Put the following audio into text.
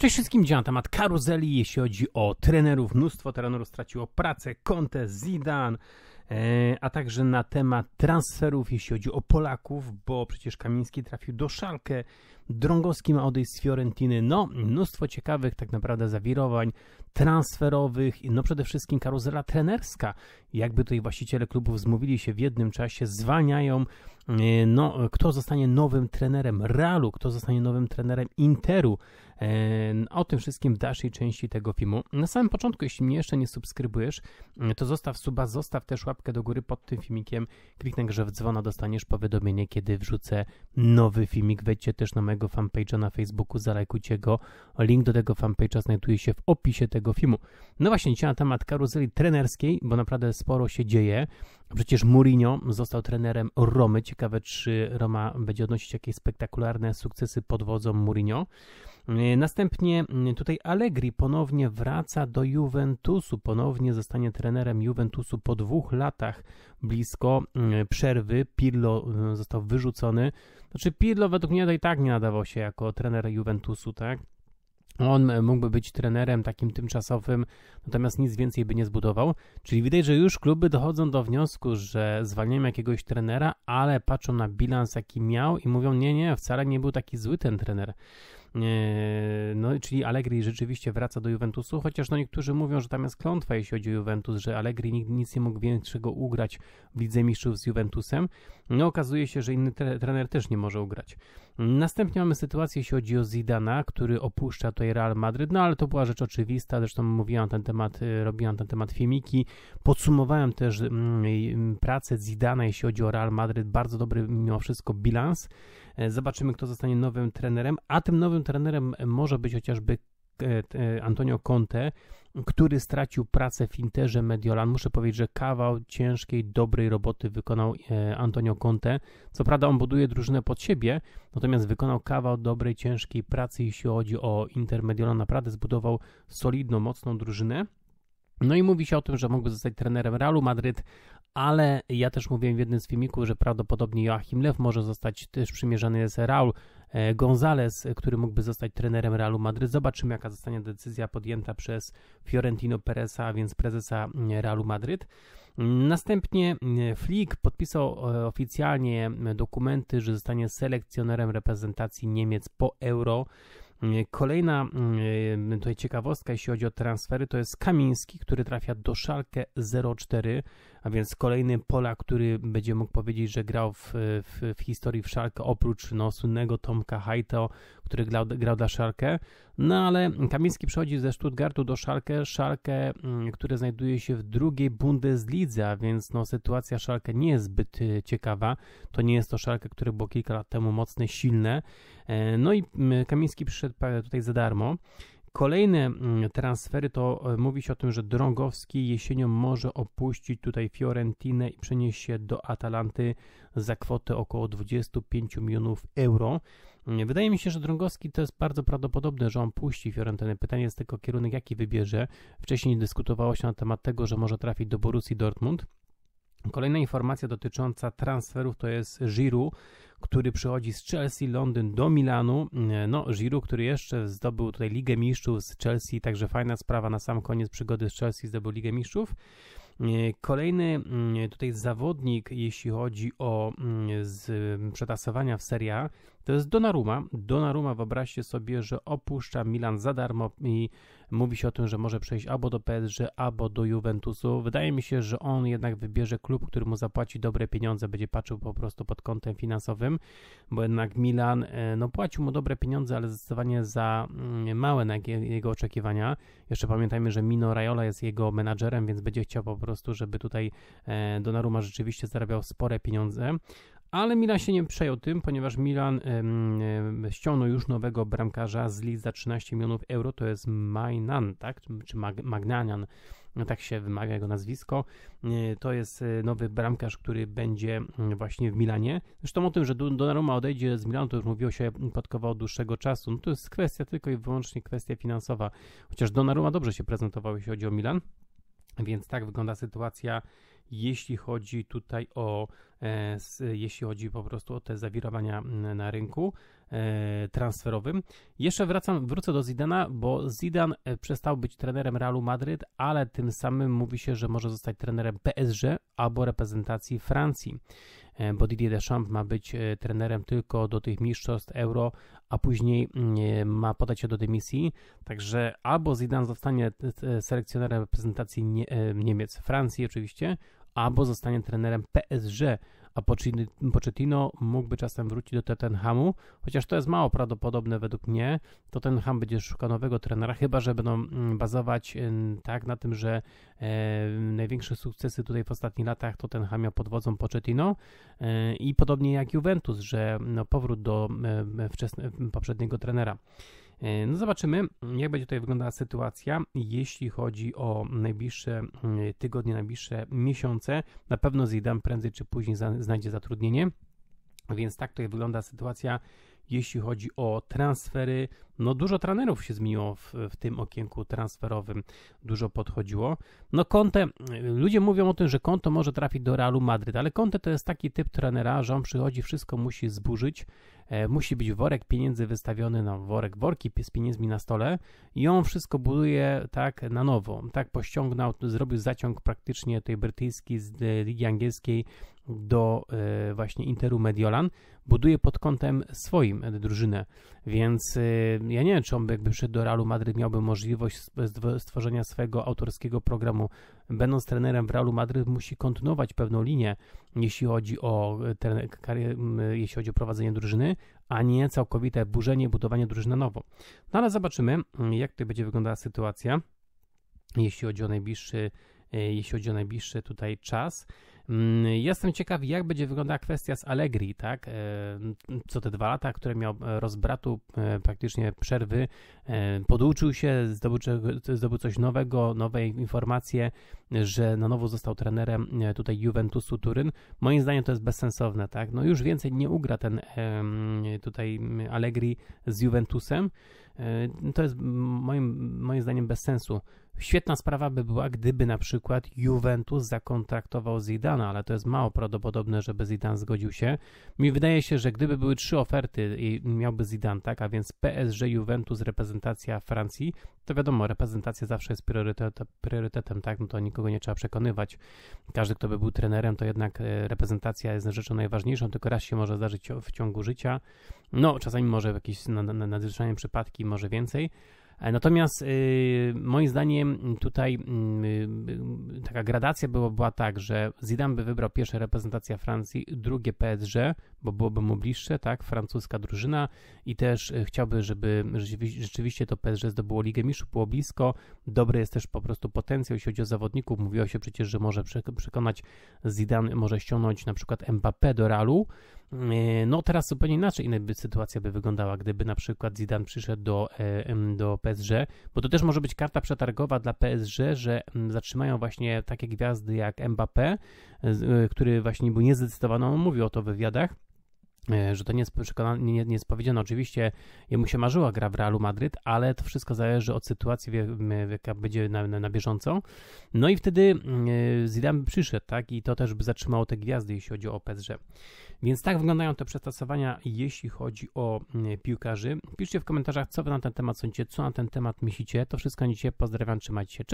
Przede wszystkim na temat karuzeli, jeśli chodzi o trenerów. Mnóstwo trenerów straciło pracę, Conte, Zidane, e, a także na temat transferów, jeśli chodzi o Polaków, bo przecież Kamiński trafił do Szalkę, Drągowski ma odejść z Fiorentiny. No, mnóstwo ciekawych tak naprawdę zawirowań transferowych, no przede wszystkim karuzela trenerska. Jakby tutaj właściciele klubów zmówili się w jednym czasie, zwalniają, e, no, kto zostanie nowym trenerem Realu, kto zostanie nowym trenerem Interu. O tym wszystkim w dalszej części tego filmu. Na samym początku, jeśli mnie jeszcze nie subskrybujesz, mm, to zostaw suba, zostaw też łapkę do góry pod tym filmikiem, kliknę że w dzwona, dostaniesz powiadomienie, kiedy wrzucę nowy filmik. Wejdźcie też na mojego fanpage'a na Facebooku, zalajkujcie go. Link do tego fanpage'a znajduje się w opisie tego filmu. No właśnie, dzisiaj na temat karuzeli trenerskiej, bo naprawdę sporo się dzieje. Przecież Mourinho został trenerem Romy. Ciekawe, czy Roma będzie odnosić jakieś spektakularne sukcesy pod wodzą Mourinho. E, następnie mm, tutaj Allegri ponownie wraca do Juventusu, ponownie zostanie trenerem Juventusu po dwóch latach blisko mm, przerwy. Pirlo e, został wyrzucony. Znaczy Pirlo według mnie to i tak nie nadawał się jako trener Juventusu, tak? On e, mógłby być trenerem takim tymczasowym, natomiast nic więcej by nie zbudował. Czyli widać, że już kluby dochodzą do wniosku, że zwalniają jakiegoś trenera, ale patrzą na bilans, jaki miał i mówią: Nie, nie, wcale nie był taki zły ten trener. E, no czyli Allegri rzeczywiście wraca do Juventusu, chociaż no niektórzy mówią, że tam jest klątwa, jeśli chodzi o Juventus, że Allegri nic nie mógł większego ugrać w Lidze Mistrzów z Juventusem. No okazuje się, że inny trener też nie może ugrać. Następnie mamy sytuację, jeśli chodzi o Zidana, który opuszcza tutaj Real Madryt, no ale to była rzecz oczywista, zresztą mówiłam ten temat, y, robiłam ten temat filmiki, podsumowałem też mm, mm, pracę Zidana, jeśli chodzi o Real Madryt, bardzo dobry mimo wszystko bilans. E, zobaczymy, kto zostanie nowym trenerem, a tym nowym trenerem może być chociażby e, e, Antonio Conte, który stracił pracę w Interze Mediolan. Muszę powiedzieć, że kawał ciężkiej, dobrej roboty wykonał e, Antonio Conte. Co prawda on buduje drużynę pod siebie, natomiast wykonał kawał dobrej, ciężkiej pracy, jeśli chodzi o Inter Mediolan. Naprawdę zbudował solidną, mocną drużynę. No i mówi się o tym, że mógłby zostać trenerem Realu Madryt, ale ja też mówiłem w jednym z filmików, że prawdopodobnie Joachim Lew może zostać też przymierzany z Real E, Gonzales, który mógłby zostać trenerem Realu Madryt. Zobaczymy, jaka zostanie decyzja podjęta przez Fiorentino Peresa, a więc prezesa mm, Realu Madryt. Następnie mm, Flick podpisał e, oficjalnie mm, dokumenty, że zostanie selekcjonerem reprezentacji Niemiec po Euro. Kolejna e, tutaj ciekawostka, jeśli chodzi o transfery, to jest Kamiński, który trafia do Szalkę 04 a więc kolejny Polak, który będzie mógł powiedzieć, że grał w, w, w historii w Szarkę, oprócz no, słynnego Tomka Hajto, który grał, grał dla Szarkę. No ale Kamiński przychodzi ze Stuttgartu do Szarkę, Szarkę, mm, które znajduje się w drugiej Bundeslidze, a więc no, sytuacja Szarkę nie jest zbyt e, ciekawa. To nie jest to Szarkę, które było kilka lat temu mocne, silne. E, no i mm, Kamiński przyszedł e, tutaj za darmo. Kolejne mm, transfery to e, mówi się o tym, że Drągowski jesienią może opuścić tutaj Fiorentinę i przenieść się do Atalanty za kwotę około 25 milionów euro. Mm, wydaje mi się, że Drągowski to jest bardzo prawdopodobne, że on puści Fiorentynę. Pytanie jest tylko kierunek, jaki wybierze. Wcześniej dyskutowało się na temat tego, że może trafić do Borussii Dortmund. Kolejna informacja dotycząca transferów to jest Giroud, który przychodzi z Chelsea Londyn do Milanu. No, Giroud, który jeszcze zdobył tutaj Ligę Mistrzów z Chelsea, także fajna sprawa na sam koniec przygody z Chelsea zdobył Ligę Mistrzów. Kolejny mm, tutaj zawodnik, jeśli chodzi o mm, przetasowania w Serie A, to jest Donnarumma. Donnarumma, wyobraźcie sobie, że opuszcza Milan za darmo i mówi się o tym, że może przejść albo do PSG, albo do Juventusu. Wydaje mi się, że on jednak wybierze klub, który mu zapłaci dobre pieniądze, będzie patrzył po prostu pod kątem finansowym, bo jednak Milan e, no, płacił mu dobre pieniądze, ale zdecydowanie za mm, małe na jego oczekiwania. Jeszcze pamiętajmy, że Mino Raiola jest jego menadżerem, więc będzie chciał po prostu, żeby tutaj e, Donnarumma rzeczywiście zarabiał spore pieniądze, ale Milan się nie przejął tym, ponieważ Milan ściągnął już nowego bramkarza z Leeds za 13 milionów euro, to jest Mainan, tak? Czy Mag Magnanian, no tak się wymaga jego nazwisko. E, to jest e, nowy bramkarz, który będzie mm, właśnie w Milanie. Zresztą o tym, że Donnarumma odejdzie z Milanu, to już mówiło się od dłuższego czasu. No to jest kwestia tylko i wyłącznie kwestia finansowa, chociaż Donnarumma dobrze się prezentował, jeśli chodzi o Milan. Więc tak wygląda sytuacja jeśli chodzi tutaj o, e, jeśli chodzi po prostu o te zawirowania na rynku e, transferowym. Jeszcze wracam, wrócę do Zidana, bo Zidan e, przestał być trenerem Realu Madryt, ale tym samym mówi się, że może zostać trenerem PSG albo reprezentacji Francji, bo Didier Deschamps ma być trenerem tylko do tych mistrzostw Euro, a później ma podać się do dymisji, także albo Zidan zostanie selekcjonerem reprezentacji Niemiec, Francji oczywiście, albo zostanie trenerem PSG, a Pochettino mógłby czasem wrócić do Tottenhamu, chociaż to jest mało prawdopodobne według mnie. Tottenham będzie szukał nowego trenera, chyba że będą mm, bazować y, tak na tym, że e, największe sukcesy tutaj w ostatnich latach Tottenham miał pod wodzą Pochettino e, i podobnie jak Juventus, że no, powrót do e, wczesne, poprzedniego trenera. E, no zobaczymy, jak będzie tutaj wyglądała sytuacja, jeśli chodzi o najbliższe mm, tygodnie, najbliższe miesiące. Na pewno Zidane prędzej czy później znajdzie zatrudnienie, więc tak tutaj wygląda sytuacja, jeśli chodzi o transfery no dużo trenerów się zmieniło w, w tym okienku transferowym, dużo podchodziło. No Conte, ludzie mówią o tym, że Conte może trafić do Realu Madryt, ale Conte to jest taki typ trenera, że on przychodzi, wszystko musi zburzyć, e, musi być worek pieniędzy wystawiony na worek, worki z pieniędzmi na stole i on wszystko buduje tak na nowo, tak pościągnął, zrobił zaciąg praktycznie tej brytyjskiej z e, Ligi Angielskiej do e, właśnie Interu Mediolan, buduje pod kątem swoim drużynę, więc e, ja nie wiem, czy on jakby przyszedł do Realu Madryt miałby możliwość stworzenia swojego autorskiego programu. Będąc trenerem w Realu Madryt musi kontynuować pewną linię, jeśli chodzi o e, e, jeśli chodzi o prowadzenie drużyny, a nie całkowite burzenie, budowanie drużyny nowo. No ale zobaczymy, mm, jak tutaj będzie wyglądała sytuacja, jeśli chodzi o najbliższy e, jeśli chodzi o najbliższy tutaj czas. Mm, jestem ciekaw, jak będzie wyglądała kwestia z Allegri, tak? E, co te dwa lata, które miał e, rozbratu, e, praktycznie przerwy, poduczył się, zdobył, zdobył coś nowego, nowe informacje, że na nowo został trenerem tutaj Juventusu Turyn. Moim zdaniem to jest bezsensowne, tak? No już więcej nie ugra ten tutaj Allegri z Juventusem. To jest moim, moim zdaniem bez sensu. Świetna sprawa by była, gdyby na przykład Juventus zakontraktował Zidana, ale to jest mało prawdopodobne, żeby Zidan zgodził się. Mi wydaje się, że gdyby były trzy oferty i miałby Zidan, tak, a więc PSG, Juventus, reprezentacja Francji, to wiadomo, reprezentacja zawsze jest priorytet, priorytetem, tak, no to nikogo nie trzeba przekonywać. Każdy, kto by był trenerem, to jednak e, reprezentacja jest rzeczą najważniejszą, tylko raz się może zdarzyć w ciągu życia. No, czasami może jakieś nadzwyczajne przypadki, może więcej, Natomiast y, moim zdaniem tutaj y, y, taka gradacja była, była tak, że Zidane by wybrał pierwsze reprezentacja Francji, drugie PSG, bo byłoby mu bliższe, tak, francuska drużyna i też chciałby, żeby rzeczywiście to PSG zdobyło Ligę Mistrzów, było blisko. Dobry jest też po prostu potencjał, jeśli chodzi o zawodników. Mówiło się przecież, że może przekonać Zidane, może ściągnąć na przykład Mbappé do Realu. No teraz zupełnie inaczej, inna by sytuacja by wyglądała, gdyby na przykład Zidane przyszedł do, e, do PSG PSG, bo to też może być karta przetargowa dla PSG, że mm, zatrzymają właśnie takie gwiazdy jak Mbappé, y, który właśnie był niezdecydowaną, on o to w wywiadach, E, że to nie jest przekonane, nie, nie jest powiedziane. Oczywiście jemu się marzyła gra w Realu Madryt, ale to wszystko zależy od sytuacji, jaka będzie na, na, na bieżąco. No i wtedy e, Zidane przyszedł, tak? I to też by zatrzymało te gwiazdy, jeśli chodzi o PSG. Więc tak wyglądają te przestasowania, jeśli chodzi o e, piłkarzy. Piszcie w komentarzach, co wy na ten temat sądzicie, co na ten temat myślicie. To wszystko nicie. Pozdrawiam, trzymajcie się, cześć!